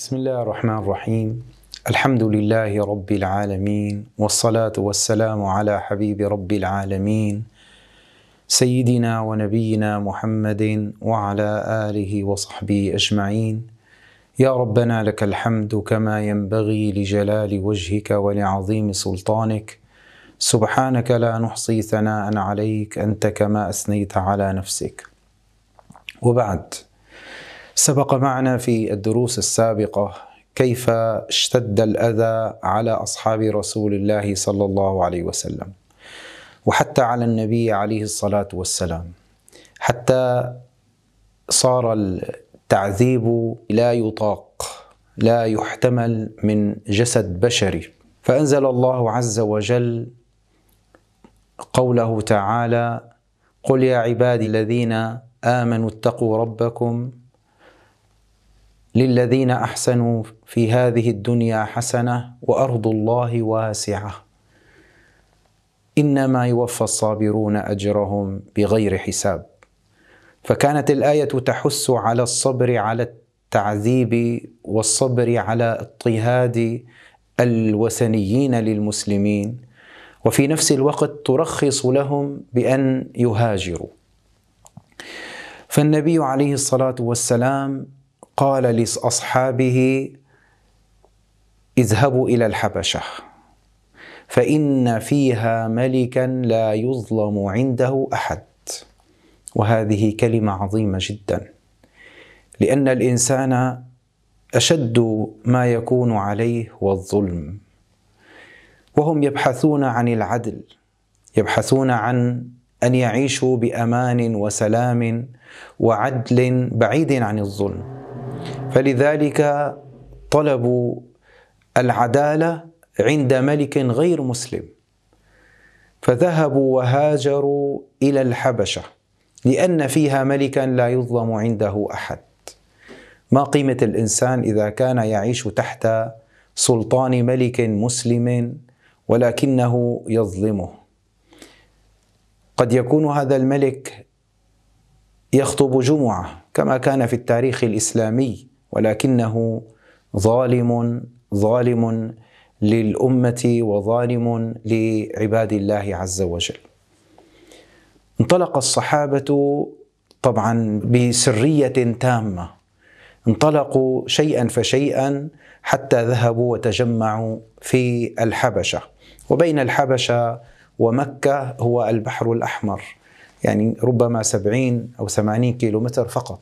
بسم الله الرحمن الرحيم الحمد لله رب العالمين والصلاه والسلام على حبيب رب العالمين سيدنا ونبينا محمد وعلى اله وصحبه اجمعين يا ربنا لك الحمد كما ينبغي لجلال وجهك ولعظيم سلطانك سبحانك لا نحصي ثناء عليك انت كما اثنيت على نفسك وبعد سبق معنا في الدروس السابقه كيف اشتد الاذى على اصحاب رسول الله صلى الله عليه وسلم وحتى على النبي عليه الصلاه والسلام حتى صار التعذيب لا يطاق لا يحتمل من جسد بشري فانزل الله عز وجل قوله تعالى قل يا عبادي الذين امنوا اتقوا ربكم للذين احسنوا في هذه الدنيا حسنه وارض الله واسعه انما يوفى الصابرون اجرهم بغير حساب فكانت الايه تحث على الصبر على التعذيب والصبر على اضطهاد الوثنيين للمسلمين وفي نفس الوقت ترخص لهم بان يهاجروا فالنبي عليه الصلاه والسلام قال لاصحابه اذهبوا الى الحبشه فان فيها ملكا لا يظلم عنده احد وهذه كلمه عظيمه جدا لان الانسان اشد ما يكون عليه هو الظلم وهم يبحثون عن العدل يبحثون عن ان يعيشوا بامان وسلام وعدل بعيد عن الظلم فلذلك طلبوا العداله عند ملك غير مسلم فذهبوا وهاجروا الى الحبشه لان فيها ملكا لا يظلم عنده احد ما قيمه الانسان اذا كان يعيش تحت سلطان ملك مسلم ولكنه يظلمه قد يكون هذا الملك يخطب جمعه كما كان في التاريخ الاسلامي ولكنه ظالم ظالم للامه وظالم لعباد الله عز وجل. انطلق الصحابه طبعا بسريه تامه انطلقوا شيئا فشيئا حتى ذهبوا وتجمعوا في الحبشه وبين الحبشه ومكه هو البحر الاحمر يعني ربما سبعين او ثمانين كيلومتر فقط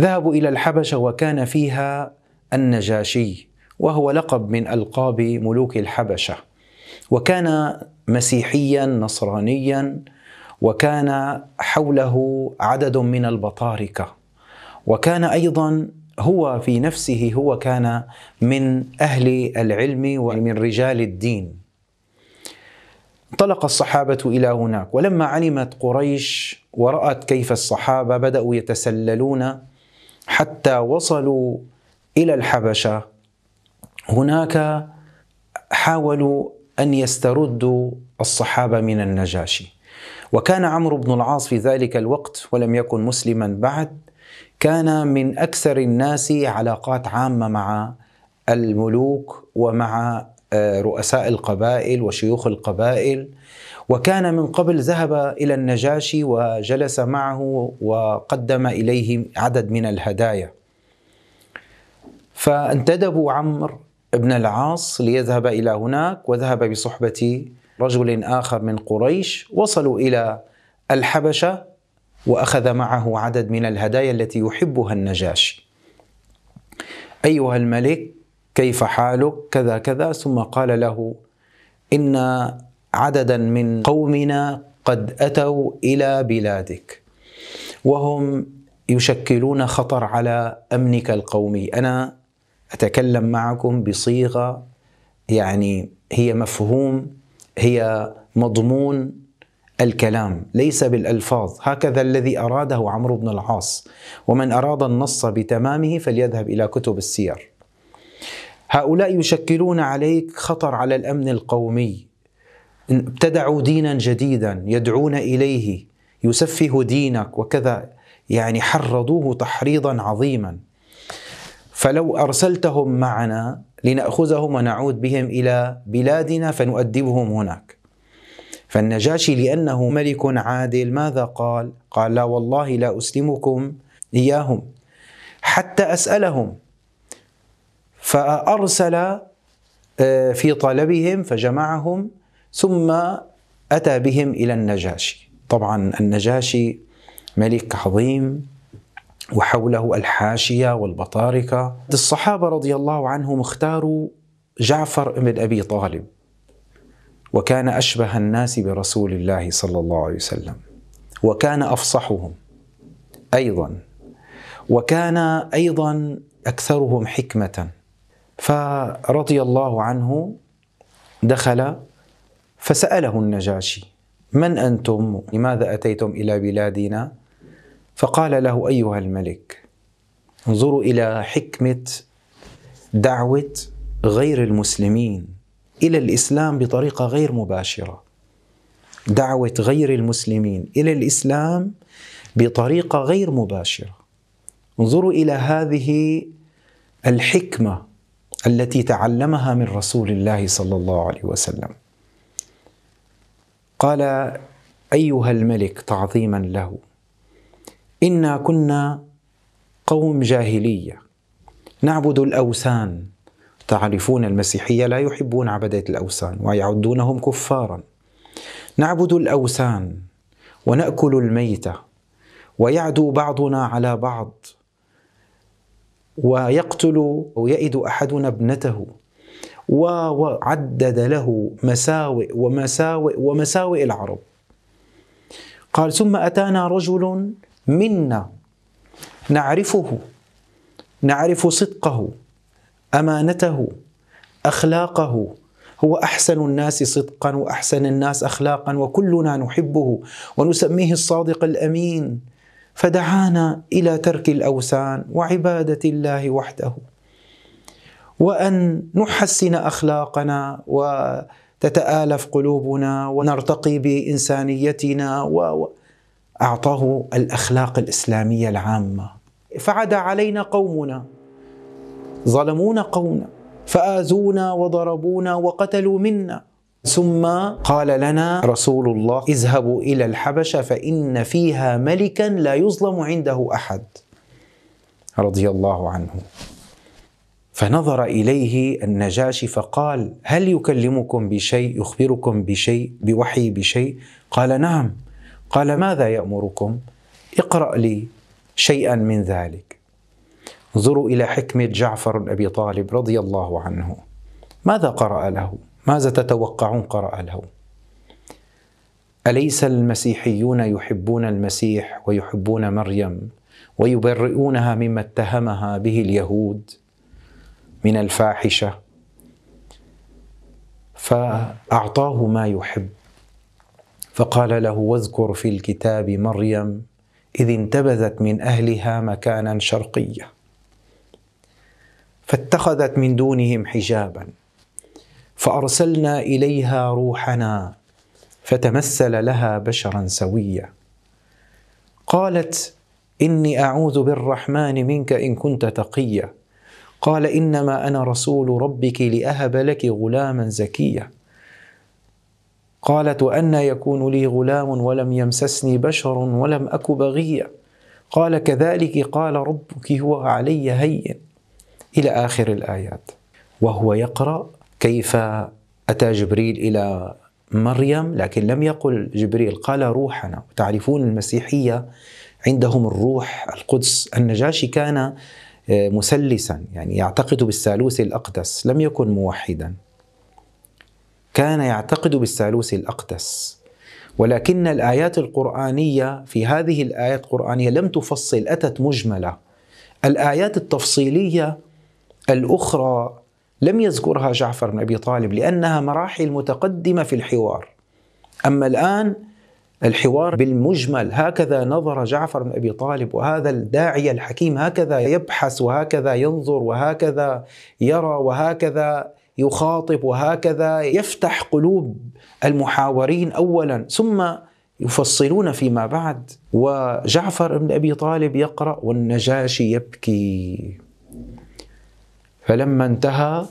ذهبوا إلى الحبشة وكان فيها النجاشي وهو لقب من ألقاب ملوك الحبشة وكان مسيحيا نصرانيا وكان حوله عدد من البطاركة وكان أيضا هو في نفسه هو كان من أهل العلم ومن رجال الدين انطلق الصحابة إلى هناك ولما علمت قريش ورأت كيف الصحابة بدأوا يتسللون حتى وصلوا إلى الحبشة هناك حاولوا أن يستردوا الصحابة من النجاشي وكان عمرو بن العاص في ذلك الوقت ولم يكن مسلما بعد كان من أكثر الناس علاقات عامة مع الملوك ومع آه، رؤساء القبائل وشيوخ القبائل وكان من قبل ذهب الى النجاشي وجلس معه وقدم اليه عدد من الهدايا فانتدبوا عمرو بن العاص ليذهب الى هناك وذهب بصحبه رجل اخر من قريش وصلوا الى الحبشه واخذ معه عدد من الهدايا التي يحبها النجاشي ايها الملك كيف حالك كذا كذا ثم قال له إن عددا من قومنا قد أتوا إلى بلادك وهم يشكلون خطر على أمنك القومي أنا أتكلم معكم بصيغة يعني هي مفهوم هي مضمون الكلام ليس بالالفاظ هكذا الذي اراده عمرو بن العاص ومن اراد النص بتمامه فليذهب الى كتب السير هؤلاء يشكلون عليك خطر على الامن القومي ابتدعوا دينا جديدا يدعون اليه يسفه دينك وكذا يعني حرضوه تحريضا عظيما فلو ارسلتهم معنا لناخذهم ونعود بهم الى بلادنا فنؤدبهم هناك فالنجاشي لانه ملك عادل ماذا قال؟ قال لا والله لا اسلمكم اياهم حتى اسالهم فأرسل آه، في طلبهم فجمعهم ثم أتى بهم إلى النجاشي طبعا النجاشي ملك عظيم وحوله الحاشية والبطاركة الصحابة رضي الله عنهم اختاروا جعفر بن أبي طالب وكان أشبه الناس برسول الله صلى الله عليه وسلم وكان أفصحهم أيضا وكان أيضا أكثرهم حكمة فرضي الله عنه دخل فسأله النجاشي من أنتم لماذا أتيتم إلى بلادنا فقال له أيها الملك انظروا إلى حكمة دعوة غير المسلمين إلى الإسلام بطريقة غير مباشرة دعوة غير المسلمين إلى الإسلام بطريقة غير مباشرة انظروا إلى هذه الحكمة التي تعلمها من رسول الله صلى الله عليه وسلم قال ايها الملك تعظيما له انا كنا قوم جاهليه نعبد الاوثان تعرفون المسيحيه لا يحبون عبده الاوثان ويعدونهم كفارا نعبد الاوثان وناكل الميته ويعدو بعضنا على بعض ويقتل ويئد احدنا ابنته وعدد له مساوئ ومساوئ ومساوئ العرب قال ثم اتانا رجل منا نعرفه نعرف صدقه امانته اخلاقه هو احسن الناس صدقا واحسن الناس اخلاقا وكلنا نحبه ونسميه الصادق الامين فدعانا الى ترك الاوثان وعباده الله وحده وان نحسن اخلاقنا وتتالف قلوبنا ونرتقي بانسانيتنا و... اعطاه الاخلاق الاسلاميه العامه فعدا علينا قومنا ظلمونا قومنا فاذونا وضربونا وقتلوا منا ثم قال لنا رسول الله اذهبوا الى الحبشه فان فيها ملكا لا يظلم عنده احد رضي الله عنه فنظر اليه النجاشي فقال هل يكلمكم بشيء يخبركم بشيء بوحي بشيء قال نعم قال ماذا يامركم اقرا لي شيئا من ذلك انظروا الى حكمه جعفر بن ابي طالب رضي الله عنه ماذا قرا له ماذا تتوقعون قرأ له أليس المسيحيون يحبون المسيح ويحبون مريم ويبرئونها مما اتهمها به اليهود من الفاحشة فأعطاه ما يحب فقال له واذكر في الكتاب مريم إذ انتبذت من أهلها مكانا شرقيا فاتخذت من دونهم حجابا فارسلنا اليها روحنا فتمثل لها بشرا سويا قالت اني اعوذ بالرحمن منك ان كنت تقيا قال انما انا رسول ربك لاهب لك غلاما زكيا قالت وانى يكون لي غلام ولم يمسسني بشر ولم اك بغيا قال كذلك قال ربك هو علي هين الى اخر الايات وهو يقرا كيف أتى جبريل إلى مريم لكن لم يقل جبريل قال روحنا تعرفون المسيحية عندهم الروح القدس النجاشي كان آه، مسلسا يعني يعتقد بالثالوث الأقدس لم يكن موحدا كان يعتقد بالثالوث الأقدس ولكن الآيات القرآنية في هذه الآيات القرآنية لم تفصل أتت مجملة الآيات التفصيلية الأخرى لم يذكرها جعفر بن ابي طالب لانها مراحل متقدمه في الحوار. اما الان الحوار بالمجمل هكذا نظر جعفر بن ابي طالب وهذا الداعيه الحكيم هكذا يبحث وهكذا ينظر وهكذا يرى وهكذا يخاطب وهكذا يفتح قلوب المحاورين اولا ثم يفصلون فيما بعد وجعفر بن ابي طالب يقرا والنجاشي يبكي فلما انتهى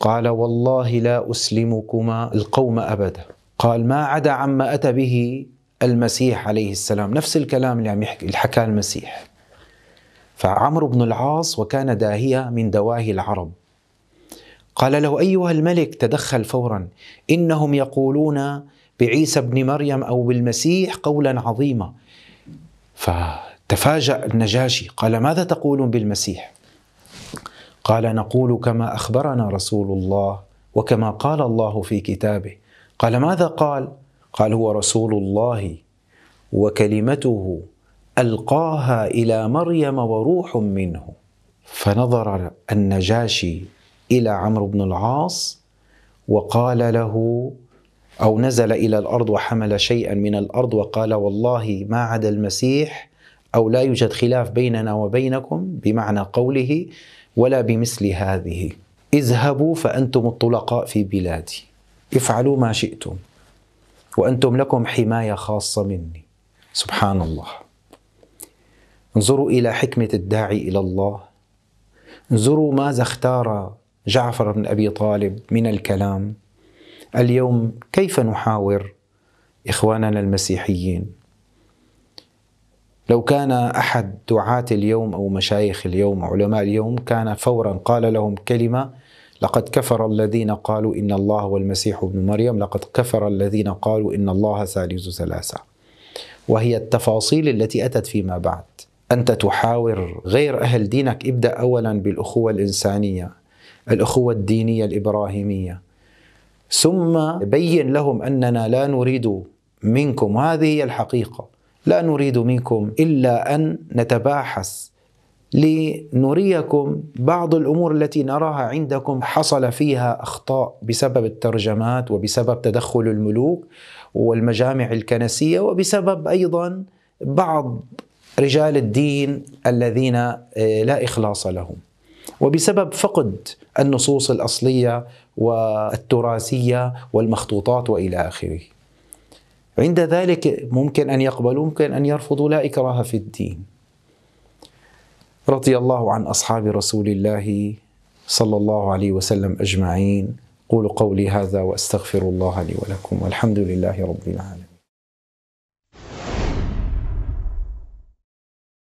قال والله لا أسلمكما القوم أبدا قال ما عدا عما أتى به المسيح عليه السلام نفس الكلام اللي عم يحكي حكاه المسيح فعمرو بن العاص وكان داهية من دواهي العرب قال له أيها الملك تدخل فورا إنهم يقولون بعيسى ابن مريم أو بالمسيح قولا عظيما فتفاجأ النجاشي قال ماذا تقولون بالمسيح قال نقول كما اخبرنا رسول الله وكما قال الله في كتابه قال ماذا قال قال هو رسول الله وكلمته القاها الى مريم وروح منه فنظر النجاشي الى عمرو بن العاص وقال له او نزل الى الارض وحمل شيئا من الارض وقال والله ما عدا المسيح او لا يوجد خلاف بيننا وبينكم بمعنى قوله ولا بمثل هذه اذهبوا فأنتم الطلقاء في بلادي افعلوا ما شئتم وأنتم لكم حماية خاصة مني سبحان الله انظروا إلى حكمة الداعي إلى الله انظروا ماذا اختار جعفر بن أبي طالب من الكلام اليوم كيف نحاور إخواننا المسيحيين لو كان احد دعاة اليوم او مشايخ اليوم أو علماء اليوم كان فورا قال لهم كلمه لقد كفر الذين قالوا ان الله والمسيح ابن مريم لقد كفر الذين قالوا ان الله ثالث ثلاثه وهي التفاصيل التي اتت فيما بعد انت تحاور غير اهل دينك ابدا اولا بالاخوه الانسانيه الاخوه الدينيه الابراهيميه ثم بين لهم اننا لا نريد منكم هذه هي الحقيقه لا نريد منكم الا ان نتباحث لنريكم بعض الامور التي نراها عندكم حصل فيها اخطاء بسبب الترجمات وبسبب تدخل الملوك والمجامع الكنسيه وبسبب ايضا بعض رجال الدين الذين آه، لا اخلاص لهم وبسبب فقد النصوص الاصليه والتراثيه والمخطوطات والى اخره عند ذلك ممكن ان يقبلوا ممكن ان يرفضوا لا اكراه في الدين رضي الله عن اصحاب رسول الله صلى الله عليه وسلم اجمعين قولوا قولي هذا واستغفر الله لي ولكم والحمد لله رب العالمين